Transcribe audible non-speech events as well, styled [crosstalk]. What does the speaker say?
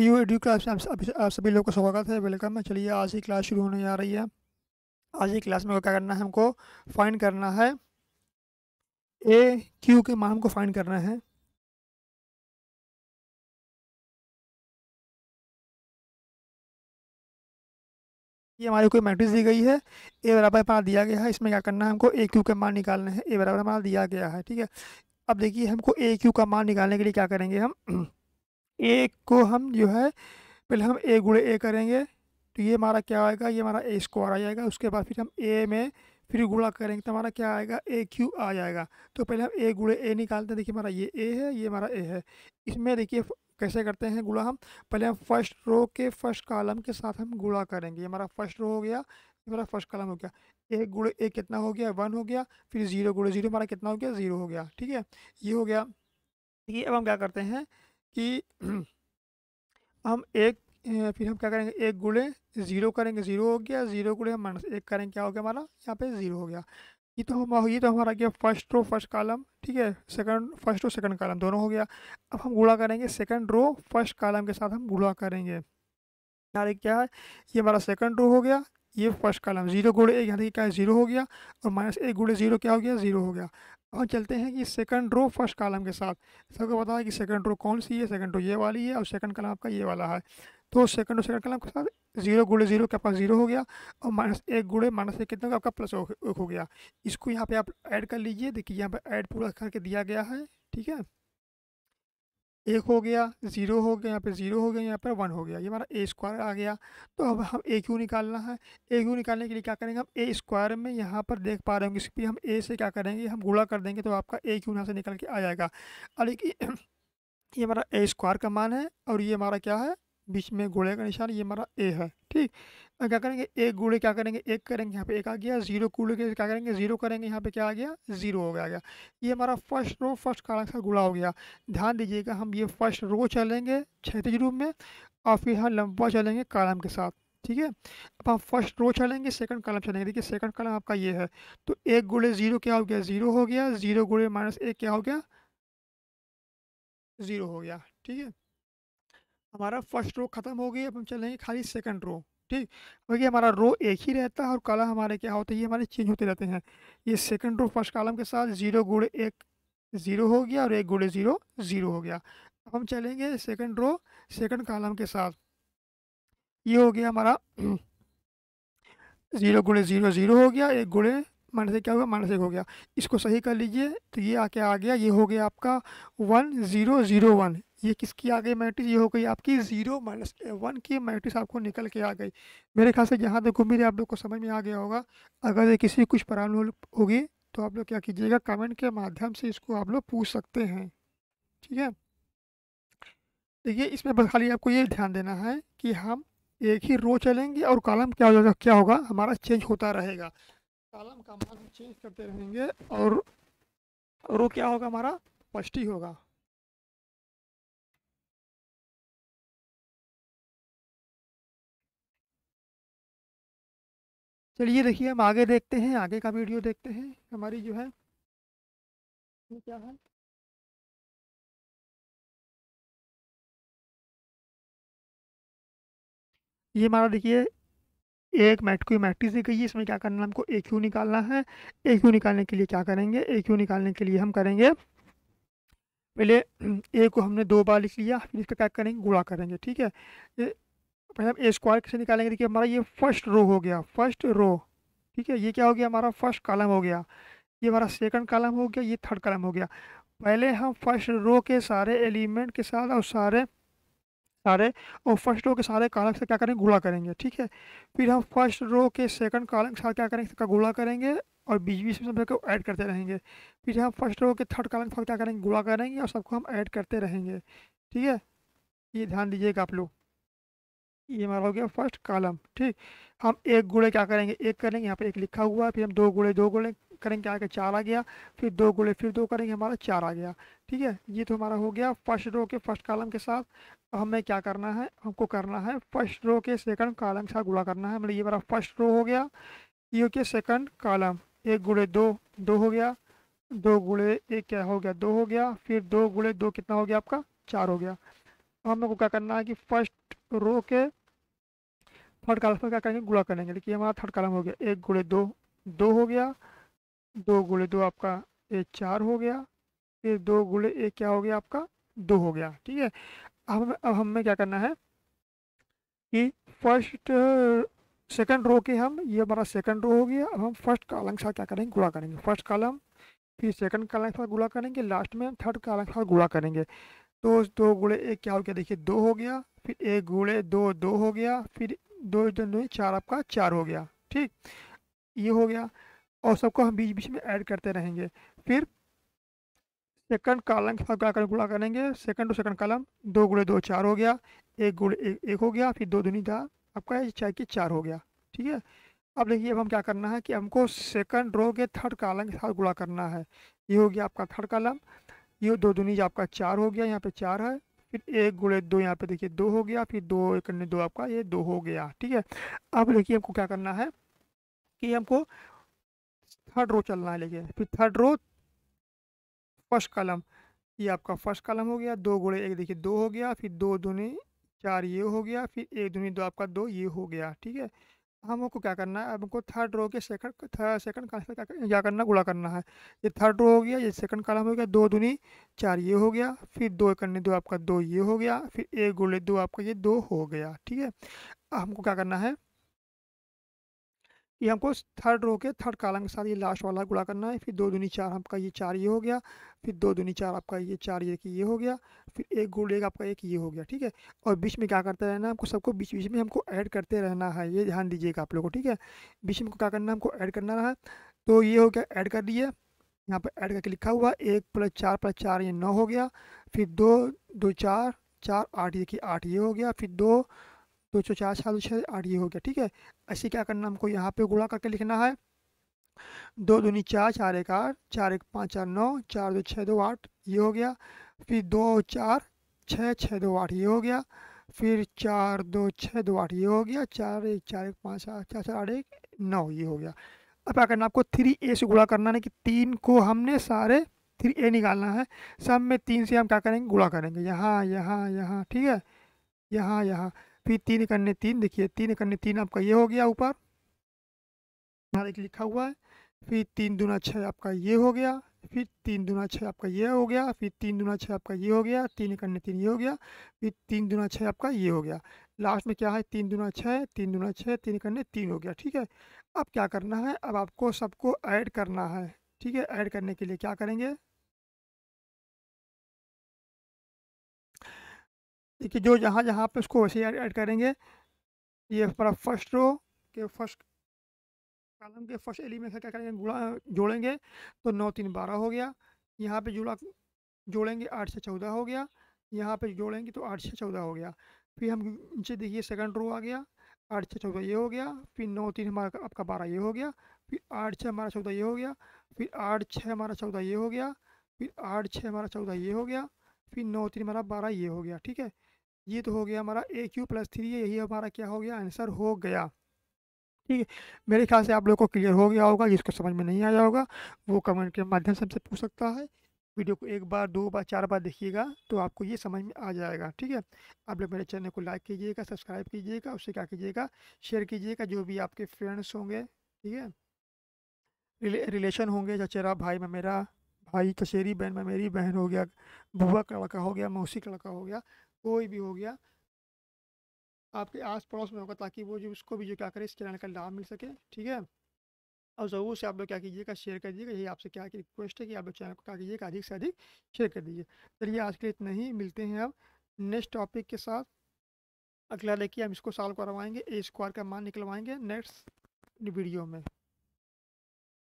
you audio class में आप सभी लोग का स्वागत है वेलकम है चलिए आज की क्लास शुरू होने जा रही है आज की क्लास में क्या करना है हमको फाइंड करना है ए क्यू के मान को फाइंड करना है ये हमारी कोई मैट्रिक्स दी गई है ए बराबर हमारा दिया गया है इसमें क्या करना है हमको ए क्यू के मान निकालना है ए बराबर हमारा दिया गया है ठीक है अब देखिए हमको ए क्यू का मान निकालने के लिए क्या करेंगे हम ए को हम जो है पहले हम ए गुड़े ए करेंगे तो ये हमारा क्या आएगा ये हमारा ए स्क्वायर आ जाएगा उसके बाद फिर हम ए में फिर गुड़ा करेंगे तो हमारा क्या आएगा ए क्यू आ जाएगा तो पहले हम ए गुड़े ए निकालते हैं देखिए हमारा ये ए है ये हमारा ए है इसमें देखिए कैसे करते हैं गुड़ा हम पहले हम फर्स्ट रो के फर्स्ट कॉलम के साथ हम गुड़ा करेंगे ये हमारा फर्स्ट रो हो गया हमारा फर्स्ट कॉलम हो गया एक गुड़े एक कितना हो गया वन हो गया फिर जीरो गुड़े जीरो हमारा कितना हो गया ज़ीरो हो गया ठीक है ये हो गया देखिए अब हम क्या करते हैं कि [clears throat] हम एक फिर हम क्या करेंगे एक गुड़े ज़ीरो करेंगे ज़ीरो हो गया ज़ीरो गुड़े माइनस एक करेंगे क्या हो गया हमारा यहाँ पे ज़ीरो हो गया ये तो हम ये तो हमारा गया फर्स्ट रो फर्स्ट कॉलम ठीक है second first row second column दोनों हो गया अब हम गुड़ा करेंगे सेकंड रो फर्स्ट कॉलम के साथ हम गुड़ा करेंगे यार क्या है ये हमारा सेकंड रो हो गया ये फर्स्ट कॉलम जीरो गुड़े एक यानी कि क्या जीरो हो गया और माइनस एक गुड़े जीरो क्या हो गया जीरो हो गया और चलते हैं कि सेकंड रो फर्स्ट कॉलम के साथ सबको पता है कि सेकंड रो कौन सी है सेकंड रो ये वाली है और सेकंड कॉलम आपका ये वाला है तो सेकंड और सेकंड कॉलम के साथ जीरो गुड़े जीरो के पास जीरो हो गया और माइनस एक गुड़े माइनस एक कितना आपका प्लस हो गया इसको यहाँ पर आप ऐड कर लीजिए देखिए यहाँ पर ऐड पूरा करके दिया गया है ठीक है एक हो गया ज़ीरो हो गया यहाँ पे ज़ीरो हो गया यहाँ पे वन हो गया ये हमारा ए स्क्वायर आ गया तो अब हम ए क्यू निकालना है ए क्यू निकालने के लिए क्या करेंगे हम ए स्क्वायर में यहाँ पर देख पा रहे होंगे इसकी हम ए से क्या करेंगे हम गुड़ा कर देंगे तो आपका ए क्यू यहाँ से निकल के आ जाएगा कि [clears throat] ये हमारा ए स्क्वायर का मान है और ये हमारा क्या है बीच में घोड़े का निशान ये हमारा ए है ठीक क्या करेंगे एक गुड़े क्या करेंगे एक करेंगे यहाँ पे एक आ गया जीरो कूड़े के क्या करेंगे जीरो करेंगे यहाँ पे क्या आ गया जीरो हो गया गया ये हमारा फर्स्ट रो फर्स्ट कारण का गुड़ा हो गया ध्यान दीजिएगा हम ये फर्स्ट रो चलेंगे क्षतिज रूप में और फिर हम लंबा चलेंगे कालम के साथ ठीक है अब हम फर्स्ट रो चलेंगे सेकंड कलम चलेंगे देखिए सेकंड कलम आपका ये है तो एक गुड़े जीरो क्या हो गया जीरो हो गया जीरो गुड़े माइनस एक क्या हो गया ज़ीरो हो गया ठीक है हमारा फर्स्ट रो ख़त्म हो गई अब हम चलेंगे खाली सेकंड रो ठीक क्योंकि हमारा रो एक ही रहता है और कलम हमारे क्या होते हैं ये हमारे चेंज होते रहते हैं ये सेकंड रो फर्स्ट कॉलम के साथ जीरो गुड़े एक ज़ीरो हो गया और एक गुड़े ज़ीरो ज़ीरो हो गया अब हम चलेंगे सेकंड रो सेकंड कॉलम के साथ ये हो गया हमारा ज़ीरो गुड़े ज़ीरो ज़ीरो हो गया एक गुड़े माइनस एक क्या होगा माइनस एक हो गया इसको सही कर लीजिए तो ये आके आ गया ये हो गया आपका वन ज़ीरो ज़ीरो वन ये किसकी आ गई मैट्रिक्स ये हो गई आपकी ज़ीरो माइनस वन की मैट्रिक्स आपको निकल के आ गई मेरे ख्याल से यहाँ तक उम्मीद आप लोग को समझ में आ गया होगा अगर ये किसी कुछ प्रॉब्लम होगी तो आप लोग क्या कीजिएगा कमेंट के माध्यम से इसको आप लोग पूछ सकते हैं ठीक है देखिए इसमें बस खाली आपको ये ध्यान देना है कि हम एक ही रो चलेंगे और कॉलम क्या हो जाएगा क्या होगा हमारा चेंज होता रहेगा कॉलम का मान चेंज करते रहेंगे और रो क्या होगा हमारा पष्टी होगा चलिए देखिए हम आगे देखते हैं आगे का वीडियो देखते हैं हमारी जो है क्या है ये हमारा देखिए एक मैट की मैट्रिक्स दी गई इसमें क्या करना है हमको ए क्यू निकालना है ए क्यू निकालने के लिए क्या करेंगे ए क्यू निकालने के लिए हम करेंगे पहले ए को हमने दो बार लिख लिया फिर इसका क्या करेंगे गुणा करेंगे ठीक है पहले हम ए स्क्वायर से निकालेंगे देखिए हमारा ये फर्स्ट रो हो गया फर्स्ट रो ठीक है ये क्या हो गया हमारा फर्स्ट कॉलम हो गया ये हमारा सेकंड कॉलम हो गया ये थर्ड कॉलम हो गया पहले हम फर्स्ट रो के सारे एलिमेंट के साथ और सारे सारे और फर्स्ट रो के सारे कॉलम से क्या करेंगे गुड़ा करेंगे ठीक है फिर हम फर्स्ट रो के सेकंड कॉलम के साथ क्या करेंगे इसका गुड़ा करेंगे और बीच बीच में सबको ऐड करते रहेंगे फिर हम फर्स्ट रो के थर्ड कॉलम के साथ क्या करेंगे गुड़ा करेंगे और सबको हम ऐड करते रहेंगे ठीक है ये ध्यान दीजिएगा आप लोग ये हमारा हो गया फर्स्ट कॉलम ठीक हम एक गुड़े क्या करेंगे एक करेंगे यहाँ पे एक लिखा हुआ है फिर हम दो गुड़े दो गुड़े करेंगे आगे चार आ गया फिर दो गुड़े फिर दो करेंगे हमारा चार आ गया ठीक है ये तो हमारा हो गया फर्स्ट रो के फर्स्ट कॉलम के साथ हमें क्या करना है हमको करना है फर्स्ट रो के सेकंड कॉलम के साथ गुड़ा करना है मतलब ये हमारा फर्स्ट रो हो गया ये हो गया सेकंड कॉलम एक गुड़े दो दो हो गया दो गुड़े एक क्या हो गया दो हो गया फिर दो गुड़े दो कितना हो गया आपका चार हो गया हम लोग को क्या करना है कि फर्स्ट रो के थर्ड कॉलम पर क्या करेंगे गुड़ा करेंगे देखिए हमारा थर्ड कॉलम हो गया एक गुड़े दो दो हो गया दो गुड़े दो आपका एक चार हो गया फिर दो गुड़े एक क्या हो गया आपका दो हो गया ठीक है अब अब हमें क्या करना है कि फर्स्ट सेकंड रो के हम ये हमारा सेकंड रो हो गया अब हम फर्स्ट कॉलम के साथ क्या करेंगे गुड़ा करेंगे फर्स्ट कॉलम फिर सेकंड कॉलम के साथ गुड़ा करेंगे लास्ट में हम थर्ड कॉलम के साथ गुड़ा करेंगे तो दो गुड़े एक क्या हो गया देखिए दो हो गया फिर एक गुड़े दो दो हो गया फिर दो इधर दो चार आपका चार हो गया ठीक ये हो गया और सबको हम बीच बीच में ऐड करते रहेंगे फिर सेकंड कॉलम के साथ क्या करें गुड़ा करेंगे सेकंड टू सेकंड कॉलम दो गुड़े दो चार हो गया एक गुड़े एक, एक हो गया फिर दो दुनी दा आपका चार के चार हो गया ठीक है अब देखिए अब हम क्या करना है कि हमको सेकंड रो के थर्ड कॉलम के साथ गुड़ा करना है ये हो गया आपका थर्ड कॉलम ये दो दुनी आपका चार हो गया यहाँ पे चार है फिर एक गुड़े दो यहाँ पे देखिए दो हो गया फिर दो एक दो आपका ये दो हो गया ठीक है अब देखिए हमको क्या करना है कि हमको थर्ड रो चलना है लेकिन फिर थर्ड रो फर्स्ट कलम ये आपका फर्स्ट कलम हो गया दो गुड़े एक देखिए दो हो गया फिर दो दूनी चार ये हो गया फिर एक दूनी दो आपका दो ये हो गया ठीक है हमको क्या करना है हमको थर्ड रो के सेकंड सेकंड कॉलम से क्या करना गुणा करना है ये थर्ड रो हो गया ये सेकंड कॉलम हो गया दो दुनी चार ये हो गया फिर दो करने दो आपका दो ये हो गया फिर एक गुड़े दो आपका ये दो हो गया ठीक है हमको क्या करना है ये हमको थर्ड रो के थर्ड कालम के साथ ये लास्ट वाला गुड़ा करना है फिर दो दूनी चार आपका ये चार ये हो गया फिर दो दूनी चार आपका ये चार ये ये हो गया फिर एक गुड़ एक आपका एक ये हो गया ठीक है और बीच में क्या करते रहना है हमको सबको बीच बीच में हमको ऐड करते रहना है ये ध्यान दीजिएगा आप लोग को ठीक है बीच में क्या करना है हमको ऐड करना है तो ये हो गया ऐड कर दिए यहाँ पर ऐड करके लिखा हुआ एक प्लस चार प्लस चार ये नौ हो गया फिर दो दो चार चार आठ ये कि आठ ये हो गया फिर दो तो एक सौ चार साल छः आठ ये हो गया ठीक है ऐसे क्या करना हमको यहाँ पे गुड़ा करके लिखना है दो दूनी चार चार एक आठ चार एक पाँच चार नौ चार दो छः दो आठ ये हो गया फिर दो चार छः छः दो आठ ये हो गया फिर चार दो छः दो आठ ये हो गया चार एक चार एक पाँच चार चार चार आठ एक नौ ये हो गया अब क्या करना आपको थ्री ए से गुड़ा करना है कि तीन को हमने सारे थ्री ए निकालना है सब में तीन से हम क्या करेंगे गुड़ा करेंगे यहाँ यहाँ यहाँ ठीक है यहाँ यहाँ फिर तीन करने तीन देखिए तीन करने तीन आपका ये हो गया ऊपर यहाँ एक लिखा हुआ है फिर तीन दुना छः आपका ये हो गया फिर तीन दुना छः आपका ये हो गया फिर तीन दुना छः आपका ये हो गया तीन करने तीन ये हो गया फिर तीन दुना छः आपका ये हो गया लास्ट में क्या है तीन दुना छः तीन दुना छः तीन करने तीन हो गया ठीक है अब क्या करना है अब आपको सबको ऐड करना है ठीक है ऐड करने के लिए क्या करेंगे देखिए जो जहाँ जहाँ पे उसको वैसे ही ऐड करेंगे ये हमारा फर्स्ट रो के फर्स्ट कॉलम के फर्स्ट एलिमेंट से क्या करेंगे गुड़ा जोड़ेंगे तो नौ तीन बारह हो गया यहाँ पे जुड़ा जोड़ेंगे आठ से चौदह हो गया यहाँ पे जोड़ेंगे तो आठ से चौदह हो गया फिर हम नीचे देखिए सेकंड रो आ गया आठ से चौदह ये हो गया फिर नौ तीन हमारा आपका बारह ये हो गया फिर आठ छः हमारा चौदह ये हो गया फिर आठ छः हमारा चौदह ये हो गया फिर आठ छः हमारा चौदह ये हो गया फिर नौ तीन हमारा बारह ये हो गया ठीक है ये तो हो गया हमारा ए क्यू प्लस थ्री यही हमारा क्या हो गया आंसर हो गया ठीक है मेरे ख्याल से आप लोगों को क्लियर हो गया होगा जिसको समझ में नहीं आया होगा वो कमेंट के माध्यम से हमसे पूछ सकता है वीडियो को एक बार दो बार चार बार देखिएगा तो आपको ये समझ में आ जाएगा ठीक है आप लोग मेरे चैनल को लाइक कीजिएगा सब्सक्राइब कीजिएगा उससे क्या कीजिएगा शेयर कीजिएगा जो भी आपके फ्रेंड्स होंगे ठीक है रिले, रिलेशन होंगे चचेरा भाई में मेरा भाई चचेरी बहन में मेरी बहन हो गया बुआ का लड़का हो गया मौसी का लड़का हो गया कोई भी हो गया आपके आस पड़ोस में होगा ताकि वो जो उसको भी जो क्या करे इस चैनल का लाभ मिल सके ठीक है और ज़रूर से आप लोग क्या कीजिएगा शेयर कर दीजिएगा यही आपसे क्या की रिक्वेस्ट है कि आप लोग चैनल को क्या कीजिएगा अधिक से अधिक शेयर कर दीजिए चलिए आज के लिए इतना ही मिलते हैं अब नेक्स्ट टॉपिक के साथ अगला देखिए हम इसको सॉल्व करवाएंगे ए स्क्वायर का मान निकलवाएंगे नेक्स्ट वीडियो में